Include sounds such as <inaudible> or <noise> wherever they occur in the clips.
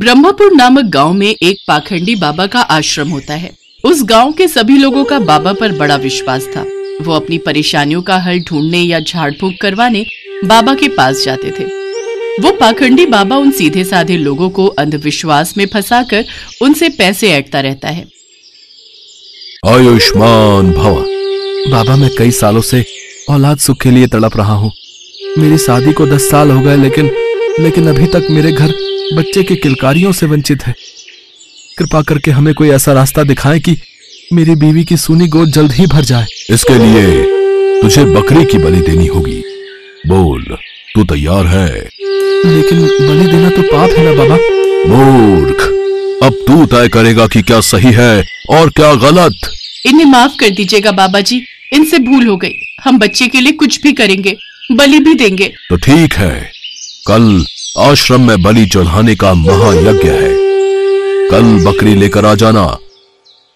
ब्रह्मापुर नामक गांव में एक पाखंडी बाबा का आश्रम होता है उस गांव के सभी लोगों का बाबा पर बड़ा विश्वास था वो अपनी परेशानियों का हल ढूंढने या झाड़ फूक करवाने बाबा के पास जाते थे वो पाखंडी बाबा उन सीधे साधे लोगों को अंधविश्वास में कर उनसे पैसे ऐटता रहता है आयुष्मान भवा बाबा मैं कई सालों से औलाद सुख के लिए तड़प रहा हूँ मेरी शादी को दस साल हो गए लेकिन लेकिन अभी तक मेरे घर बच्चे के किलकारियों से वंचित है कृपा करके हमें कोई ऐसा रास्ता दिखाए कि मेरी बीवी की सुनी गोद जल्द ही भर जाए इसके लिए तुझे बकरी की बलि देनी होगी बोल तू तैयार है लेकिन बलि देना तो पाप है ना बाबा मूर्ख अब तू तय करेगा कि क्या सही है और क्या गलत इन्हें माफ कर दीजिएगा बाबा जी इनसे भूल हो गई हम बच्चे के लिए कुछ भी करेंगे बलि भी देंगे तो ठीक है कल आश्रम में बलि चढ़ाने का महायज्ञ है कल बकरी लेकर आ जाना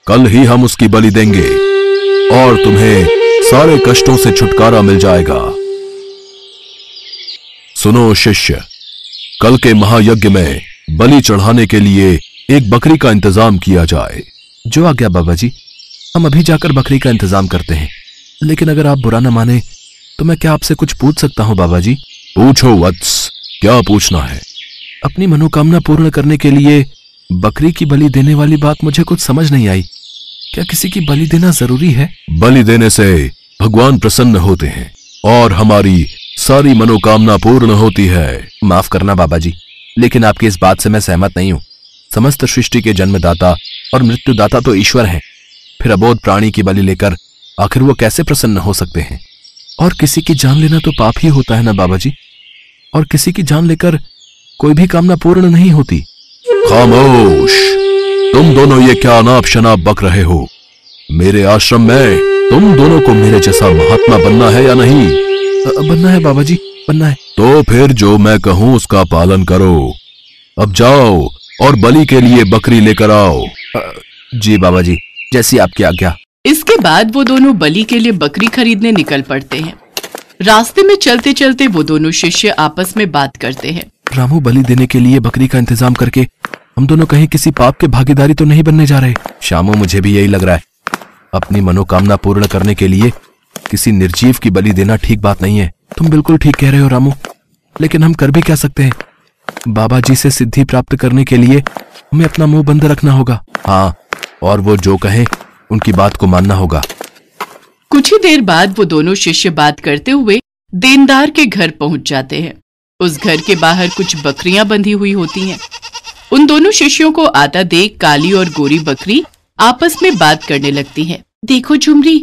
कल ही हम उसकी बलि देंगे और तुम्हें सारे कष्टों से छुटकारा मिल जाएगा सुनो शिष्य कल के महायज्ञ में बलि चढ़ाने के लिए एक बकरी का इंतजाम किया जाए जो आ गया बाबा जी हम अभी जाकर बकरी का इंतजाम करते हैं लेकिन अगर आप बुरा ना माने तो मैं क्या आपसे कुछ पूछ सकता हूं बाबा जी पूछो वत्स क्या पूछना है अपनी मनोकामना पूर्ण करने के लिए बकरी की बलि देने वाली बात मुझे कुछ समझ नहीं आई क्या किसी की बलि देना जरूरी है बलि देने से भगवान प्रसन्न होते हैं और हमारी सारी मनोकामना पूर्ण होती है माफ करना बाबा जी लेकिन आपकी इस बात से मैं सहमत नहीं हूँ समस्त सृष्टि के जन्मदाता और मृत्युदाता तो ईश्वर हैं फिर अबोध प्राणी की बलि लेकर आखिर वो कैसे प्रसन्न हो सकते हैं और किसी की जान लेना तो पाप ही होता है ना बाबा जी और किसी की जान लेकर कोई भी कामना पूर्ण नहीं होती खामोश तुम दोनों ये क्या अनाप शनाप बक रहे हो मेरे आश्रम में तुम दोनों को मेरे जैसा महात्मा बनना है या नहीं बनना है बाबा जी बनना है तो फिर जो मैं कहूँ उसका पालन करो अब जाओ और बलि के लिए बकरी लेकर आओ जी बाबा जी जैसी आपकी आज्ञा इसके बाद वो दोनों बलि के लिए बकरी खरीदने निकल पड़ते हैं रास्ते में चलते चलते वो दोनों शिष्य आपस में बात करते हैं रामू बलि देने के लिए बकरी का इंतजाम करके हम दोनों कहीं किसी पाप के भागीदारी तो नहीं बनने जा रहे शामो मुझे भी यही लग रहा है अपनी मनोकामना पूर्ण करने के लिए किसी निर्जीव की बलि देना ठीक बात नहीं है तुम बिल्कुल ठीक कह रहे हो रामू लेकिन हम कर भी क्या सकते हैं बाबा जी से सिद्धि प्राप्त करने के लिए हमें अपना मुंह बंद रखना होगा हाँ और वो जो कहे उनकी बात को मानना होगा कुछ ही देर बाद वो दोनों शिष्य बात करते हुए देनदार के घर पहुंच जाते हैं उस घर के बाहर कुछ बकरियां बंधी हुई होती हैं उन दोनों शिष्यों को आता देख काली और गोरी बकरी आपस में बात करने लगती है देखो झुमरी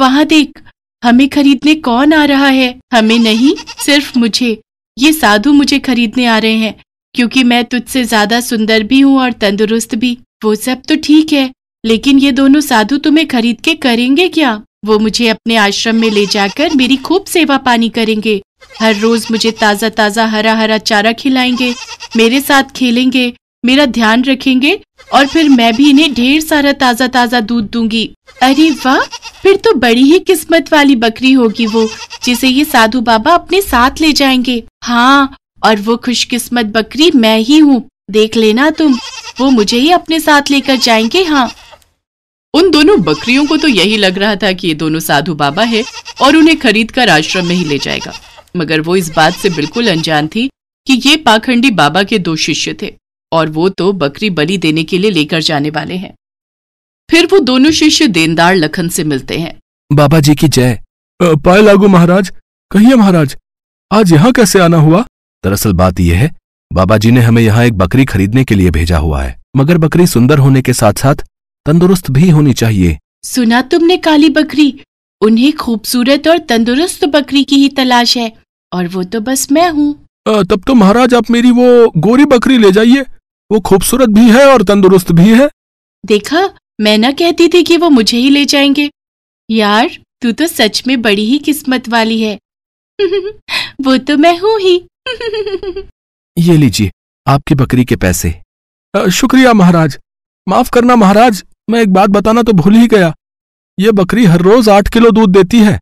वहाँ देख हमें खरीदने कौन आ रहा है हमें नहीं सिर्फ मुझे ये साधु मुझे खरीदने आ रहे हैं क्योंकि मैं तुझसे ज्यादा सुंदर भी हूँ और तंदुरुस्त भी वो सब तो ठीक है लेकिन ये दोनों साधु तुम्हें खरीद के करेंगे क्या वो मुझे अपने आश्रम में ले जाकर मेरी खूब सेवा पानी करेंगे हर रोज मुझे ताजा ताजा हरा हरा चारा खिलाएंगे मेरे साथ खेलेंगे मेरा ध्यान रखेंगे और फिर मैं भी इन्हें ढेर सारा ताजा ताजा दूध दूंगी अरे वाह फिर तो बड़ी ही किस्मत वाली बकरी होगी वो जिसे ये साधु बाबा अपने साथ ले जाएंगे हाँ और वो खुशकिस्मत बकरी मैं ही हूँ देख लेना तुम वो मुझे ही अपने साथ लेकर जाएंगे हाँ उन दोनों बकरियों को तो यही लग रहा था कि ये दोनों साधु बाबा है और उन्हें खरीद कर आश्रम में ही ले जाएगा मगर वो इस बात से बिल्कुल अनजान थी कि ये पाखंडी बाबा के दो शिष्य थे और वो तो बकरी बलि देने के लिए लेकर जाने वाले हैं फिर वो दोनों शिष्य देनदार लखन से मिलते हैं बाबा जी की जय पाए लागू महाराज कहिए महाराज आज यहाँ कैसे आना हुआ दरअसल बात यह है बाबा जी ने हमें यहाँ एक बकरी खरीदने के लिए भेजा हुआ है मगर बकरी सुंदर होने के साथ साथ तंदुरुस्त भी होनी चाहिए सुना तुमने काली बकरी उन्हें खूबसूरत और तंदुरुस्त बकरी की ही तलाश है और वो तो बस मैं हूँ तब तो महाराज आप मेरी वो गोरी बकरी ले जाइए वो खूबसूरत भी है और तंदुरुस्त भी है देखा मैं ना कहती थी कि वो मुझे ही ले जाएंगे यार तू तो सच में बड़ी ही किस्मत वाली है <laughs> वो तो मैं हूँ ही ये लीजिए आपकी बकरी के पैसे आ, शुक्रिया महाराज माफ करना महाराज मैं एक बात बताना तो भूल ही गया यह बकरी हर रोज आठ किलो दूध देती है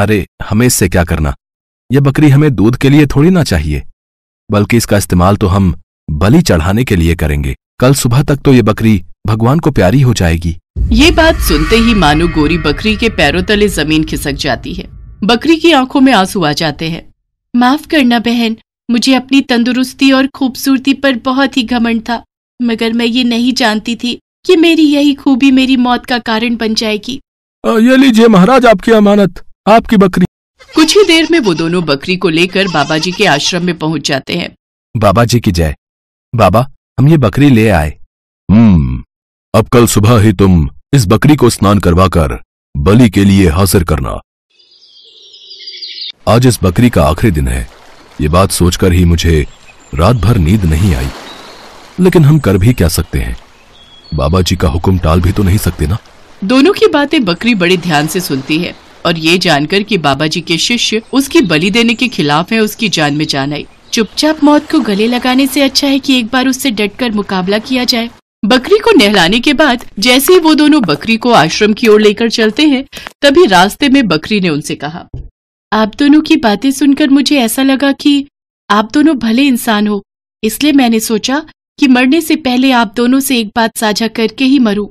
अरे हमें इससे क्या करना यह बकरी हमें दूध के लिए थोड़ी ना चाहिए बल्कि इसका इस्तेमाल तो हम बलि चढ़ाने के लिए करेंगे कल सुबह तक तो ये बकरी भगवान को प्यारी हो जाएगी ये बात सुनते ही मानो गोरी बकरी के पैरों तले जमीन खिसक जाती है बकरी की आंखों में आंसू आ जाते हैं माफ करना बहन मुझे अपनी तंदुरुस्ती और खूबसूरती पर बहुत ही घमंड था मगर मैं ये नहीं जानती थी कि मेरी यही खूबी मेरी मौत का कारण बन जाएगी आ, ये लीजिए महाराज आपकी अमानत आपकी बकरी कुछ ही देर में वो दोनों बकरी को लेकर बाबा जी के आश्रम में पहुंच जाते हैं बाबा जी की जय बाबा हम ये बकरी ले आए हम्म अब कल सुबह ही तुम इस बकरी को स्नान करवाकर बलि के लिए हाजिर करना आज इस बकरी का आखिरी दिन है ये बात सोचकर ही मुझे रात भर नींद नहीं आई लेकिन हम कर भी क्या सकते हैं बाबा जी का हुक्म टाल भी तो नहीं सकते ना दोनों की बातें बकरी बड़े ध्यान से सुनती है और ये जानकर कि बाबा जी के शिष्य उसकी बलि देने के खिलाफ है उसकी जान में जान आई चुपचाप मौत को गले लगाने से अच्छा है कि एक बार उससे डटकर मुकाबला किया जाए बकरी को नहलाने के बाद जैसे ही वो दोनों बकरी को आश्रम की ओर लेकर चलते हैं तभी रास्ते में बकरी ने उनसे कहा आप दोनों की बातें सुनकर मुझे ऐसा लगा कि आप दोनों भले इंसान हो इसलिए मैंने सोचा कि मरने से पहले आप दोनों से एक बात साझा करके ही मरूं।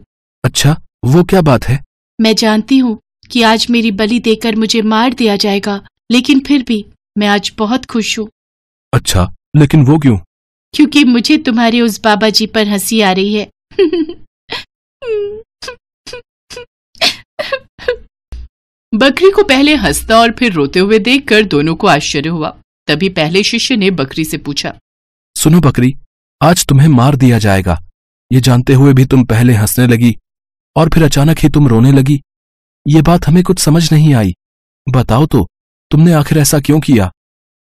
अच्छा वो क्या बात है मैं जानती हूँ कि आज मेरी बलि देकर मुझे मार दिया जाएगा लेकिन फिर भी मैं आज बहुत खुश हूँ अच्छा लेकिन वो क्यों क्योंकि मुझे तुम्हारे उस बाबा जी पर हंसी आ रही है बकरी को पहले हंसता और फिर रोते हुए देखकर दोनों को आश्चर्य हुआ तभी पहले शिष्य ने बकरी से पूछा सुनो बकरी आज तुम्हें मार दिया जाएगा ये जानते हुए भी तुम पहले हंसने लगी और फिर अचानक ही तुम रोने लगी ये बात हमें कुछ समझ नहीं आई बताओ तो तुमने आखिर ऐसा क्यों किया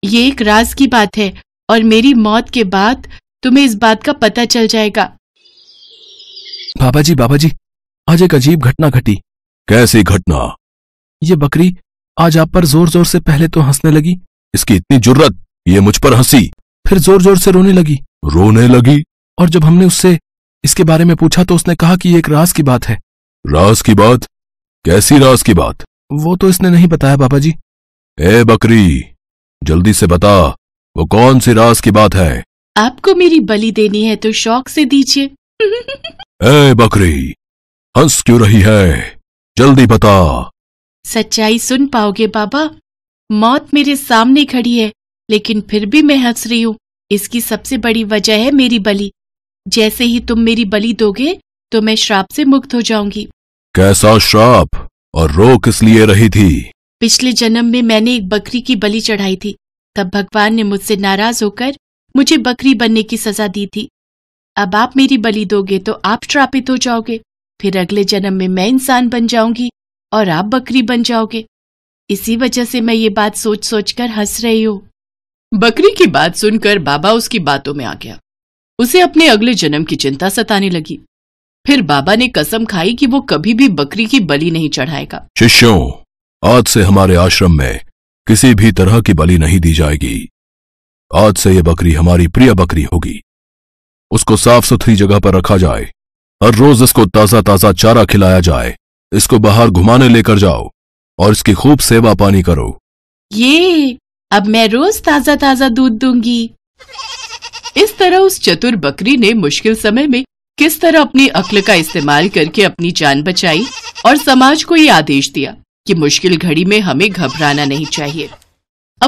ये एक राज की बात है और मेरी मौत के बाद तुम्हें इस बात का पता चल जाएगा बाबा जी बाबा जी आज एक अजीब घटना घटी कैसी घटना ये बकरी आज आप पर जोर जोर से पहले तो हंसने लगी इसकी इतनी जुर्रत ये मुझ पर हंसी फिर जोर जोर से रोने लगी रोने लगी और जब हमने उससे इसके बारे में पूछा तो उसने कहा कि एक रास की बात है रास की बात कैसी रास की बात वो तो इसने नहीं बताया बाबा जी ए बकरी जल्दी से बता वो कौन सी रास की बात है आपको मेरी बलि देनी है तो शौक से दीजिए <laughs> ए बकरी हंस क्यों रही है जल्दी बता सच्चाई सुन पाओगे बाबा मौत मेरे सामने खड़ी है लेकिन फिर भी मैं हंस रही हूँ इसकी सबसे बड़ी वजह है मेरी बलि जैसे ही तुम मेरी बलि दोगे तो मैं श्राप से मुक्त हो जाऊंगी कैसा श्राप और रो किस लिए रही थी पिछले जन्म में मैंने एक बकरी की बलि चढ़ाई थी तब भगवान ने मुझसे नाराज होकर मुझे बकरी बनने की सजा दी थी अब आप मेरी बलि दोगे तो आप श्रापित हो जाओगे फिर अगले जन्म में मैं इंसान बन जाऊंगी और आप बकरी बन जाओगे इसी वजह से मैं ये बात सोच सोच कर हंस रही हूँ बकरी की बात सुनकर बाबा उसकी बातों में आ गया उसे अपने अगले जन्म की चिंता सताने लगी फिर बाबा ने कसम खाई कि वो कभी भी बकरी की बलि नहीं चढ़ाएगा शिष्यों आज से हमारे आश्रम में किसी भी तरह की बलि नहीं दी जाएगी आज से ये बकरी हमारी प्रिय बकरी होगी उसको साफ सुथरी जगह पर रखा जाए हर रोज इसको ताजा ताजा चारा खिलाया जाए इसको बाहर घुमाने लेकर जाओ और इसकी खूब सेवा पानी करो ये अब मैं रोज ताजा ताजा दूध दूंगी इस तरह उस चतुर बकरी ने मुश्किल समय में किस तरह अपनी अक्ल का इस्तेमाल करके अपनी जान बचाई और समाज को ये आदेश दिया कि मुश्किल घड़ी में हमें घबराना नहीं चाहिए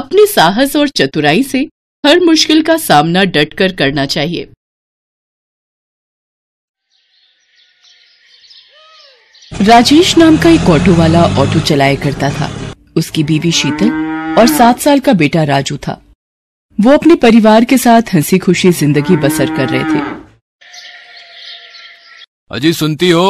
अपने साहस और चतुराई से हर मुश्किल का सामना कर करना चाहिए राजेश नाम का एक ऑटो वाला ऑटो चलाया करता था उसकी बीवी शीतल और सात साल का बेटा राजू था वो अपने परिवार के साथ हंसी खुशी जिंदगी बसर कर रहे थे अजी सुनती हो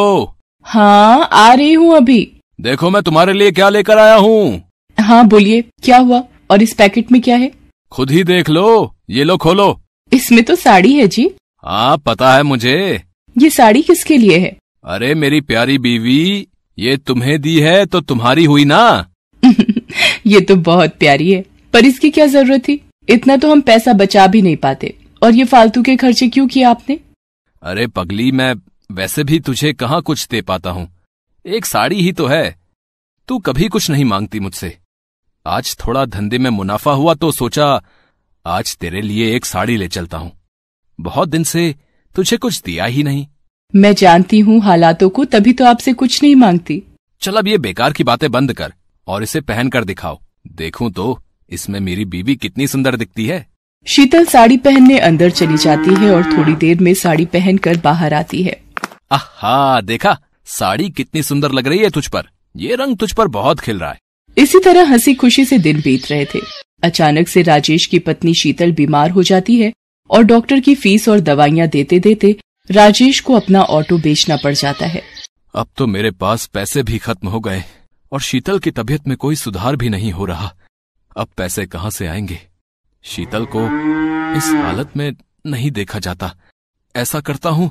हाँ आ रही हूँ अभी देखो मैं तुम्हारे लिए क्या लेकर आया हूँ हाँ बोलिए क्या हुआ और इस पैकेट में क्या है खुद ही देख लो ये लो खोलो इसमें तो साड़ी है जी हाँ पता है मुझे ये साड़ी किसके लिए है अरे मेरी प्यारी बीवी ये तुम्हें दी है तो तुम्हारी हुई ना <laughs> ये तो बहुत प्यारी है पर इसकी क्या जरूरत थी इतना तो हम पैसा बचा भी नहीं पाते और ये फालतू के खर्चे क्यों किए आपने अरे पगली मैं वैसे भी तुझे कहाँ कुछ दे पाता हूँ एक साड़ी ही तो है तू कभी कुछ नहीं मांगती मुझसे आज थोड़ा धंधे में मुनाफा हुआ तो सोचा आज तेरे लिए एक साड़ी ले चलता हूँ बहुत दिन से तुझे कुछ दिया ही नहीं मैं जानती हूँ हालातों को तभी तो आपसे कुछ नहीं मांगती चल अब ये बेकार की बातें बंद कर और इसे पहनकर दिखाओ देखूं तो इसमें मेरी बीवी कितनी सुंदर दिखती है शीतल साड़ी पहनने अंदर चली जाती है और थोड़ी देर में साड़ी पहनकर बाहर आती है आहा देखा साड़ी कितनी सुंदर लग रही है तुझ पर ये रंग तुझ पर बहुत खिल रहा है इसी तरह हंसी खुशी से दिन बीत रहे थे अचानक से राजेश की पत्नी शीतल बीमार हो जाती है और डॉक्टर की फीस और दवाइयाँ देते देते राजेश को अपना ऑटो बेचना पड़ जाता है अब तो मेरे पास पैसे भी खत्म हो गए और शीतल की तबीयत में कोई सुधार भी नहीं हो रहा अब पैसे कहाँ से आएंगे शीतल को इस हालत में नहीं देखा जाता ऐसा करता हूँ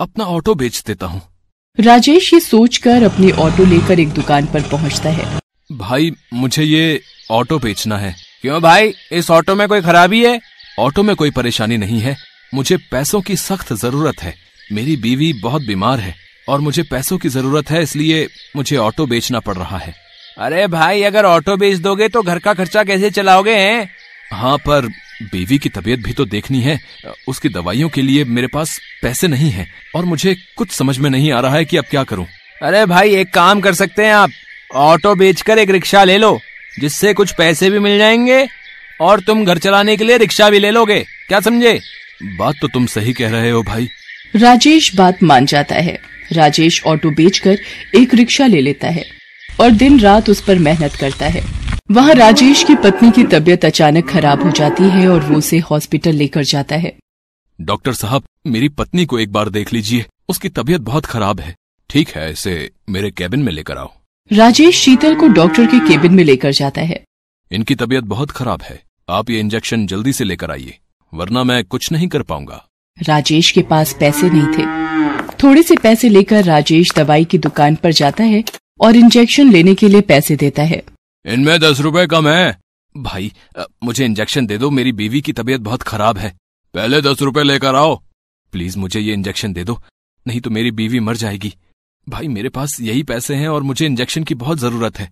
अपना ऑटो बेच देता हूँ राजेश ये सोचकर अपने ऑटो लेकर एक दुकान पर पहुँचता है भाई मुझे ये ऑटो बेचना है क्यों भाई इस ऑटो में कोई खराबी है ऑटो में कोई परेशानी नहीं है मुझे पैसों की सख्त जरूरत है मेरी बीवी बहुत बीमार है और मुझे पैसों की जरूरत है इसलिए मुझे ऑटो बेचना पड़ रहा है अरे भाई अगर ऑटो बेच दोगे तो घर का खर्चा कैसे चलाओगे हैं? हाँ पर बेबी की तबीयत भी तो देखनी है उसकी दवाइयों के लिए मेरे पास पैसे नहीं है और मुझे कुछ समझ में नहीं आ रहा है कि अब क्या करूँ अरे भाई एक काम कर सकते हैं आप ऑटो बेचकर एक रिक्शा ले लो जिससे कुछ पैसे भी मिल जाएंगे और तुम घर चलाने के लिए रिक्शा भी ले लोगे क्या समझे बात तो तुम सही कह रहे हो भाई राजेश बात मान जाता है राजेश ऑटो बेचकर एक रिक्शा ले लेता है और दिन रात उस पर मेहनत करता है वहाँ राजेश की पत्नी की तबीयत अचानक खराब हो जाती है और वो उसे हॉस्पिटल लेकर जाता है डॉक्टर साहब मेरी पत्नी को एक बार देख लीजिए उसकी तबीयत बहुत खराब है ठीक है इसे मेरे केबिन में लेकर आओ राजेश शीतल को डॉक्टर के केबिन में लेकर जाता है इनकी तबीयत बहुत खराब है आप ये इंजेक्शन जल्दी से लेकर आइए वरना मैं कुछ नहीं कर पाऊंगा राजेश के पास पैसे नहीं थे थोड़े से पैसे लेकर राजेश दवाई की दुकान पर जाता है और इंजेक्शन लेने के लिए पैसे देता है इनमें दस रुपए कम है भाई मुझे इंजेक्शन दे दो मेरी बीवी की तबीयत बहुत खराब है पहले दस रुपए लेकर आओ प्लीज मुझे ये इंजेक्शन दे दो नहीं तो मेरी बीवी मर जाएगी भाई मेरे पास यही पैसे हैं और मुझे इंजेक्शन की बहुत जरूरत है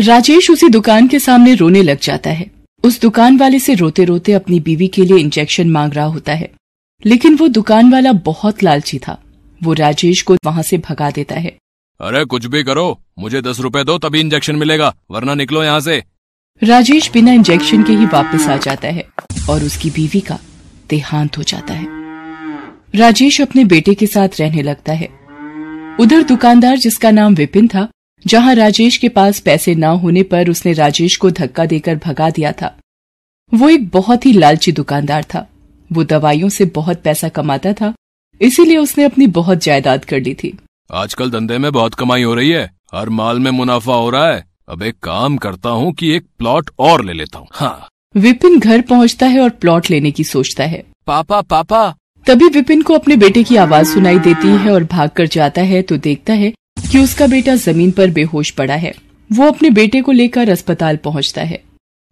राजेश उसी दुकान के सामने रोने लग जाता है उस दुकान वाले से रोते रोते अपनी बीवी के लिए इंजेक्शन मांग रहा होता है लेकिन वो दुकान वाला बहुत लालची था वो राजेश को वहाँ से भगा देता है अरे कुछ भी करो मुझे दस रुपए दो तभी इंजेक्शन मिलेगा वरना निकलो यहाँ से राजेश बिना इंजेक्शन के ही वापस आ जाता है और उसकी बीवी का देहांत हो जाता है राजेश अपने बेटे के साथ रहने लगता है उधर दुकानदार जिसका नाम विपिन था जहाँ राजेश के पास पैसे न होने पर उसने राजेश को धक्का देकर भगा दिया था वो एक बहुत ही लालची दुकानदार था वो दवाइयों से बहुत पैसा कमाता था इसीलिए उसने अपनी बहुत जायदाद कर ली थी आजकल धंधे में बहुत कमाई हो रही है हर माल में मुनाफा हो रहा है अब एक काम करता हूँ कि एक प्लॉट और ले लेता हूँ हाँ विपिन घर पहुँचता है और प्लॉट लेने की सोचता है पापा पापा तभी विपिन को अपने बेटे की आवाज सुनाई देती है और भाग कर जाता है तो देखता है कि उसका बेटा जमीन पर बेहोश पड़ा है वो अपने बेटे को लेकर अस्पताल पहुँचता है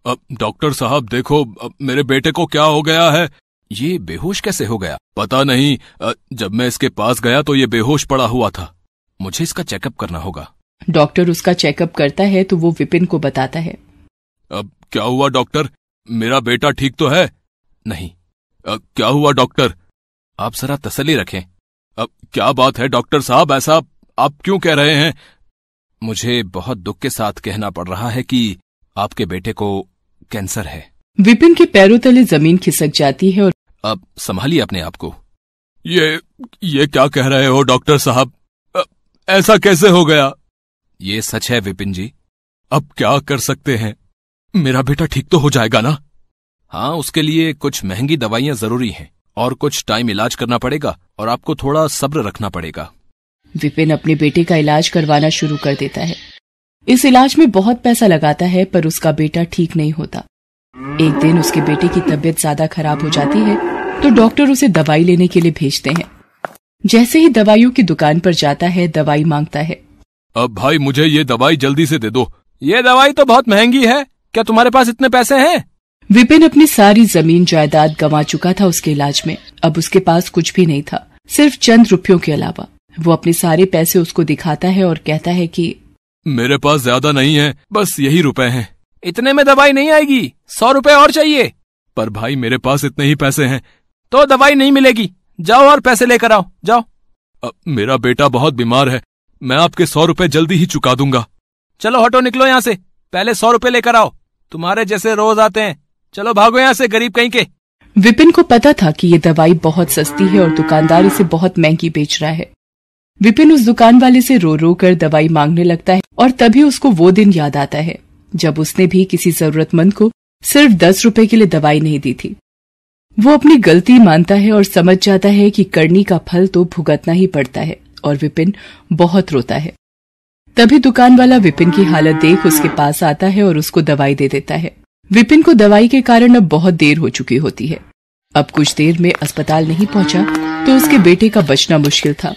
अब डॉक्टर साहब देखो मेरे बेटे को क्या हो गया है ये बेहोश कैसे हो गया पता नहीं जब मैं इसके पास गया तो ये बेहोश पड़ा हुआ था मुझे इसका चेकअप करना होगा डॉक्टर उसका चेकअप करता है तो वो विपिन को बताता है अब क्या हुआ डॉक्टर मेरा बेटा ठीक तो है नहीं अब क्या हुआ डॉक्टर आप जरा तसली रखें अब क्या बात है डॉक्टर साहब ऐसा आप क्यों कह रहे हैं मुझे बहुत दुख के साथ कहना पड़ रहा है कि आपके बेटे को कैंसर है विपिन के पैरों तले जमीन खिसक जाती है और अब संभालिए अपने आप को ये ये क्या कह रहे हो डॉक्टर साहब ऐसा कैसे हो गया ये सच है विपिन जी अब क्या कर सकते हैं मेरा बेटा ठीक तो हो जाएगा ना हाँ उसके लिए कुछ महंगी दवाइयां जरूरी हैं और कुछ टाइम इलाज करना पड़ेगा और आपको थोड़ा सब्र रखना पड़ेगा विपिन अपने बेटे का इलाज करवाना शुरू कर देता है इस इलाज में बहुत पैसा लगाता है पर उसका बेटा ठीक नहीं होता एक दिन उसके बेटे की तबीयत ज्यादा खराब हो जाती है तो डॉक्टर उसे दवाई लेने के लिए भेजते हैं जैसे ही दवाइयों की दुकान पर जाता है दवाई मांगता है अब भाई मुझे ये दवाई जल्दी से दे दो ये दवाई तो बहुत महंगी है क्या तुम्हारे पास इतने पैसे हैं विपिन अपनी सारी जमीन जायदाद गंवा चुका था उसके इलाज में अब उसके पास कुछ भी नहीं था सिर्फ चंद रुपयों के अलावा वो अपने सारे पैसे उसको दिखाता है और कहता है कि मेरे पास ज्यादा नहीं है बस यही रुपए हैं इतने में दवाई नहीं आएगी सौ रुपए और चाहिए पर भाई मेरे पास इतने ही पैसे हैं तो दवाई नहीं मिलेगी जाओ और पैसे लेकर आओ जाओ अ, मेरा बेटा बहुत बीमार है मैं आपके सौ रुपए जल्दी ही चुका दूंगा चलो हटो निकलो यहाँ से पहले सौ रुपए लेकर आओ तुम्हारे जैसे रोज आते हैं चलो भागो यहाँ से गरीब कहीं के विपिन को पता था कि ये दवाई बहुत सस्ती है और दुकानदार इसे बहुत महंगी बेच रहा है विपिन उस दुकान वाले से रो रो कर दवाई मांगने लगता है और तभी उसको वो दिन याद आता है जब उसने भी किसी जरूरतमंद को सिर्फ दस रुपए के लिए दवाई नहीं दी थी वो अपनी गलती मानता है और समझ जाता है कि करनी का फल तो भुगतना ही पड़ता है और विपिन बहुत रोता है तभी दुकान वाला विपिन की हालत देख उसके पास आता है और उसको दवाई दे देता है विपिन को दवाई के कारण अब बहुत देर हो चुकी होती है अब कुछ देर में अस्पताल नहीं पहुंचा तो उसके बेटे का बचना मुश्किल था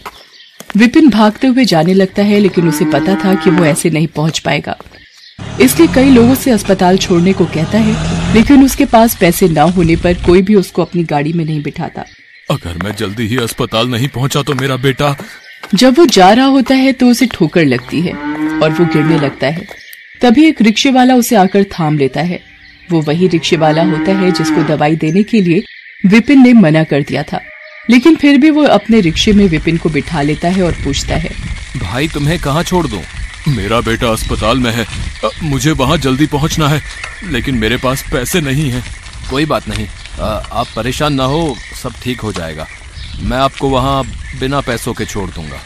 विपिन भागते हुए जाने लगता है लेकिन उसे पता था कि वो ऐसे नहीं पहुंच पाएगा इसलिए कई लोगों से अस्पताल छोड़ने को कहता है लेकिन उसके पास पैसे न होने पर कोई भी उसको अपनी गाड़ी में नहीं बिठाता अगर मैं जल्दी ही अस्पताल नहीं पहुंचा तो मेरा बेटा जब वो जा रहा होता है तो उसे ठोकर लगती है और वो गिरने लगता है तभी एक रिक्शे वाला उसे आकर थाम लेता है वो वही रिक्शे वाला होता है जिसको दवाई देने के लिए विपिन ने मना कर दिया था लेकिन फिर भी वो अपने रिक्शे में विपिन को बिठा लेता है और पूछता है भाई तुम्हें कहाँ छोड़ दो मेरा बेटा अस्पताल में है मुझे वहाँ जल्दी पहुँचना है लेकिन मेरे पास पैसे नहीं हैं कोई बात नहीं आप परेशान ना हो सब ठीक हो जाएगा मैं आपको वहाँ बिना पैसों के छोड़ दूंगा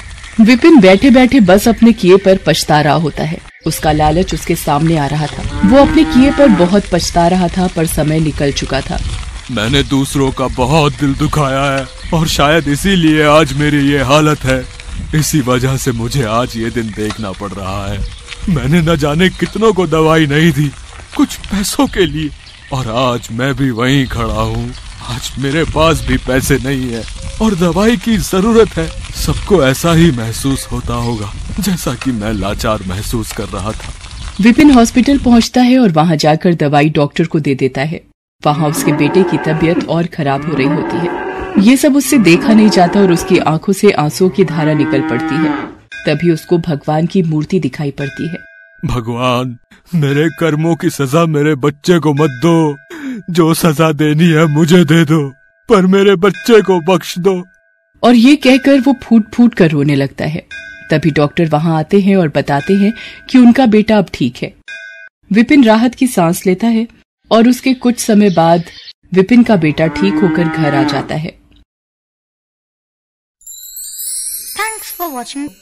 विपिन बैठे बैठे बस अपने किए पर पछता रहा होता है उसका लालच उसके सामने आ रहा था वो अपने किए पर बहुत पछता रहा था पर समय निकल चुका था मैंने दूसरों का बहुत दिल दुखाया है और शायद इसीलिए आज मेरी ये हालत है इसी वजह से मुझे आज ये दिन देखना पड़ रहा है मैंने न जाने कितनों को दवाई नहीं दी कुछ पैसों के लिए और आज मैं भी वहीं खड़ा हूँ आज मेरे पास भी पैसे नहीं है और दवाई की जरूरत है सबको ऐसा ही महसूस होता होगा जैसा कि मैं लाचार महसूस कर रहा था विपिन हॉस्पिटल पहुंचता है और वहां जाकर दवाई डॉक्टर को दे देता है वहां उसके बेटे की तबीयत और खराब हो रही होती है ये सब उससे देखा नहीं जाता और उसकी आंखों से आंसुओं की धारा निकल पड़ती है तभी उसको भगवान की मूर्ति दिखाई पड़ती है भगवान मेरे कर्मों की सजा मेरे बच्चे को मत दो जो सजा देनी है मुझे दे दो पर मेरे बच्चे को बख्श दो और ये कहकर वो फूट फूट कर रोने लगता है तभी डॉक्टर वहाँ आते हैं और बताते हैं कि उनका बेटा अब ठीक है विपिन राहत की सांस लेता है और उसके कुछ समय बाद विपिन का बेटा ठीक होकर घर आ जाता है for watching.